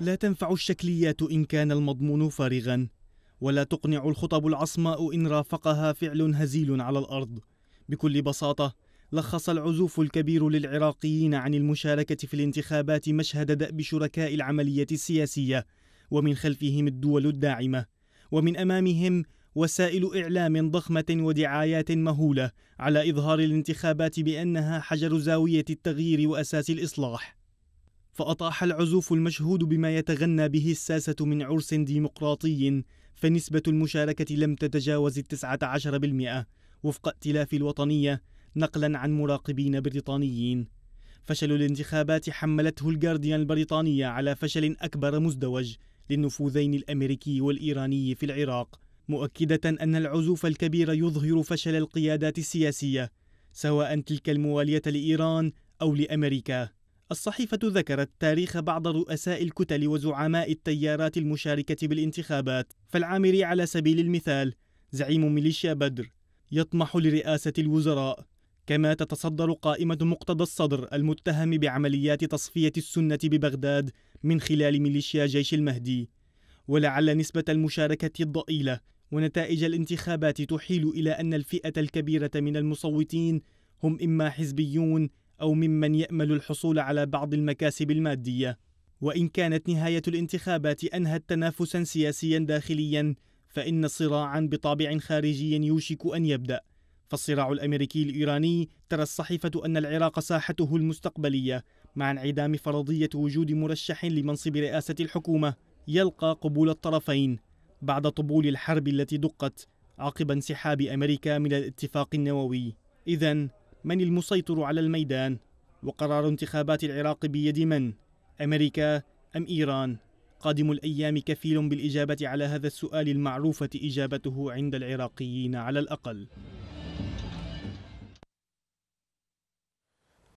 لا تنفع الشكليات إن كان المضمون فارغا ولا تقنع الخطب العصماء إن رافقها فعل هزيل على الأرض بكل بساطة لخص العزوف الكبير للعراقيين عن المشاركة في الانتخابات مشهد دأب شركاء العملية السياسية ومن خلفهم الدول الداعمة ومن أمامهم وسائل إعلام ضخمة ودعايات مهولة على إظهار الانتخابات بأنها حجر زاوية التغيير وأساس الإصلاح فأطاح العزوف المشهود بما يتغنى به الساسة من عرس ديمقراطي فنسبة المشاركة لم تتجاوز التسعة عشر بالمئة وفق ائتلاف الوطنية نقلا عن مراقبين بريطانيين فشل الانتخابات حملته الجارديان البريطانية على فشل أكبر مزدوج للنفوذين الأمريكي والإيراني في العراق مؤكدة أن العزوف الكبير يظهر فشل القيادات السياسية سواء تلك الموالية لإيران أو لأمريكا الصحيفة ذكرت تاريخ بعض رؤساء الكتل وزعماء التيارات المشاركة بالانتخابات فالعامري على سبيل المثال زعيم ميليشيا بدر يطمح لرئاسة الوزراء كما تتصدر قائمة مقتدى الصدر المتهم بعمليات تصفية السنة ببغداد من خلال ميليشيا جيش المهدي ولعل نسبة المشاركة الضئيلة ونتائج الانتخابات تحيل إلى أن الفئة الكبيرة من المصوتين هم إما حزبيون أو ممن يأمل الحصول على بعض المكاسب المادية وإن كانت نهاية الانتخابات أنهت تنافسا سياسيا داخليا فإن صراعا بطابع خارجي يوشك أن يبدأ فالصراع الأمريكي الإيراني ترى الصحيفة أن العراق ساحته المستقبلية مع انعدام فرضية وجود مرشح لمنصب رئاسة الحكومة يلقى قبول الطرفين بعد طبول الحرب التي دقت عقب انسحاب أمريكا من الاتفاق النووي إذا من المسيطر على الميدان وقرار انتخابات العراق بيد من امريكا ام ايران قادم الايام كفيل بالاجابه على هذا السؤال المعروفه اجابته عند العراقيين على الاقل